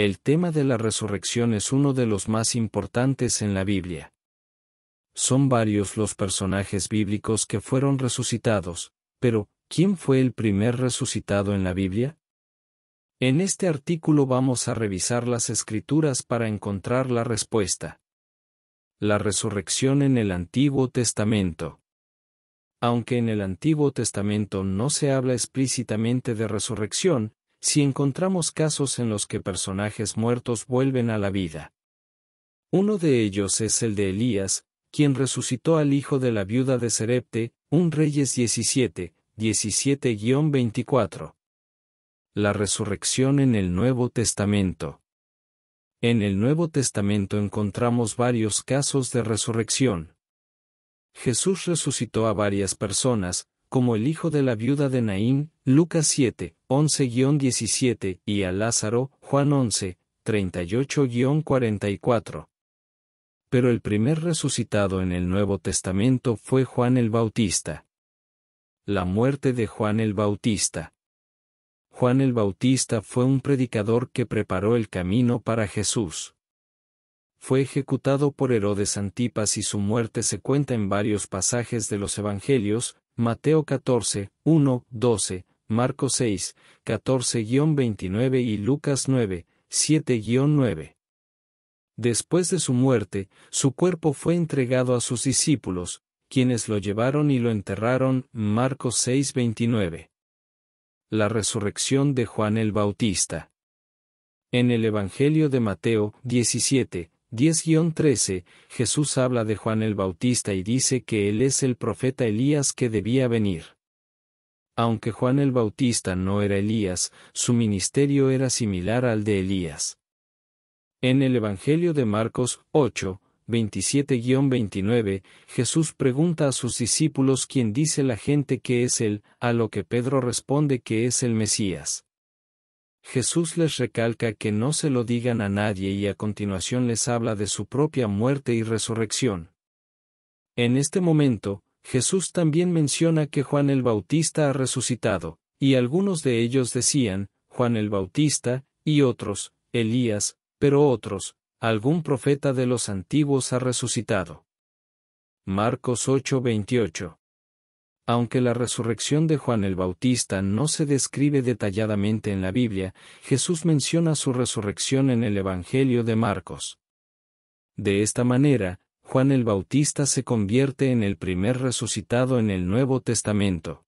El tema de la resurrección es uno de los más importantes en la Biblia. Son varios los personajes bíblicos que fueron resucitados, pero ¿quién fue el primer resucitado en la Biblia? En este artículo vamos a revisar las escrituras para encontrar la respuesta. La resurrección en el Antiguo Testamento. Aunque en el Antiguo Testamento no se habla explícitamente de resurrección, si encontramos casos en los que personajes muertos vuelven a la vida. Uno de ellos es el de Elías, quien resucitó al hijo de la viuda de Serepte, un Reyes 17, 17-24. La resurrección en el Nuevo Testamento. En el Nuevo Testamento encontramos varios casos de resurrección. Jesús resucitó a varias personas, como el hijo de la viuda de Naín, Lucas 7, 11-17, y a Lázaro, Juan 11, 38-44. Pero el primer resucitado en el Nuevo Testamento fue Juan el Bautista. La muerte de Juan el Bautista. Juan el Bautista fue un predicador que preparó el camino para Jesús. Fue ejecutado por Herodes Antipas y su muerte se cuenta en varios pasajes de los Evangelios, Mateo 14, 1, 12, Marcos 6, 14-29 y Lucas 9, 7-9. Después de su muerte, su cuerpo fue entregado a sus discípulos, quienes lo llevaron y lo enterraron, Marcos 29. La resurrección de Juan el Bautista. En el Evangelio de Mateo 17, 10-13, Jesús habla de Juan el Bautista y dice que él es el profeta Elías que debía venir. Aunque Juan el Bautista no era Elías, su ministerio era similar al de Elías. En el Evangelio de Marcos 8, 27-29, Jesús pregunta a sus discípulos quién dice la gente que es él, a lo que Pedro responde que es el Mesías. Jesús les recalca que no se lo digan a nadie y a continuación les habla de su propia muerte y resurrección. En este momento, Jesús también menciona que Juan el Bautista ha resucitado, y algunos de ellos decían, Juan el Bautista, y otros, Elías, pero otros, algún profeta de los antiguos ha resucitado. Marcos 8:28 aunque la resurrección de Juan el Bautista no se describe detalladamente en la Biblia, Jesús menciona su resurrección en el Evangelio de Marcos. De esta manera, Juan el Bautista se convierte en el primer resucitado en el Nuevo Testamento.